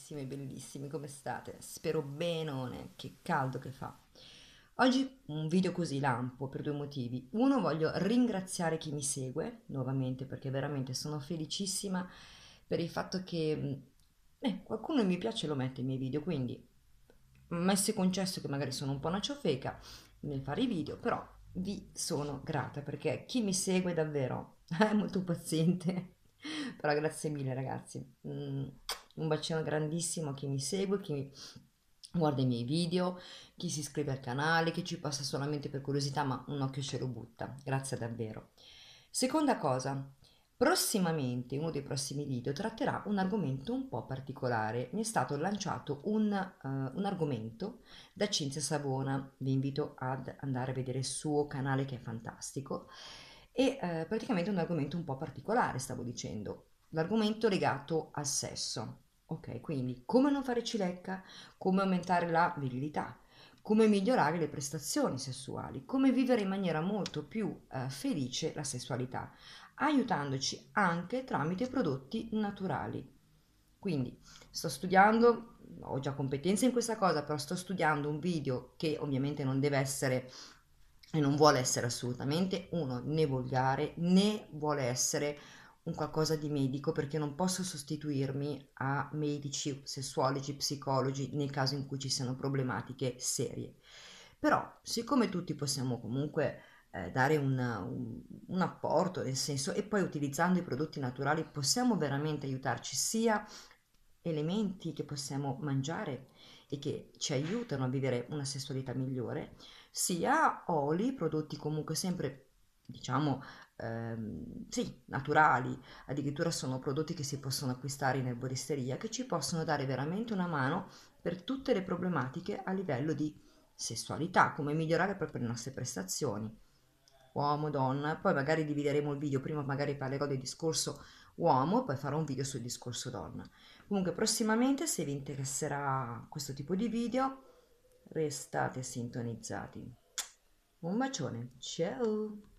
bellissime, bellissimi, come state? Spero benone, che caldo che fa. Oggi un video così lampo per due motivi. Uno, voglio ringraziare chi mi segue nuovamente perché veramente sono felicissima per il fatto che mm, eh, qualcuno mi piace e lo mette i miei video, quindi messo e concesso che magari sono un po' una ciofeca nel fare i video, però vi sono grata perché chi mi segue davvero è molto paziente. però grazie mille ragazzi. Mm, un bacino grandissimo a chi mi segue, a chi mi guarda i miei video, chi si iscrive al canale, chi ci passa solamente per curiosità, ma un occhio ce lo butta. Grazie davvero. Seconda cosa, prossimamente, uno dei prossimi video, tratterà un argomento un po' particolare. Mi è stato lanciato un, uh, un argomento da Cinzia Savona. Vi invito ad andare a vedere il suo canale che è fantastico. E uh, praticamente un argomento un po' particolare, stavo dicendo l'argomento legato al sesso. Ok, quindi come non fare cilecca, come aumentare la virilità, come migliorare le prestazioni sessuali, come vivere in maniera molto più eh, felice la sessualità, aiutandoci anche tramite prodotti naturali. Quindi sto studiando, ho già competenze in questa cosa, però sto studiando un video che ovviamente non deve essere e non vuole essere assolutamente uno né volgare né vuole essere un qualcosa di medico perché non posso sostituirmi a medici, sessuologi, psicologi nel caso in cui ci siano problematiche serie. Però, siccome tutti possiamo comunque eh, dare una, un, un, apporto, nel senso, e poi utilizzando i prodotti naturali possiamo veramente aiutarci sia elementi che possiamo mangiare e che ci aiutano a vivere una sessualità migliore, sia oli, prodotti comunque sempre diciamo, ehm, sì, naturali, addirittura sono prodotti che si possono acquistare in erboristeria, che ci possono dare veramente una mano per tutte le problematiche a livello di sessualità, come migliorare proprio le nostre prestazioni. Uomo, donna, poi magari divideremo il video, prima magari parlerò del discorso uomo, poi farò un video sul discorso donna. Comunque prossimamente se vi interesserà questo tipo di video, restate sintonizzati. Un bacione, ciao!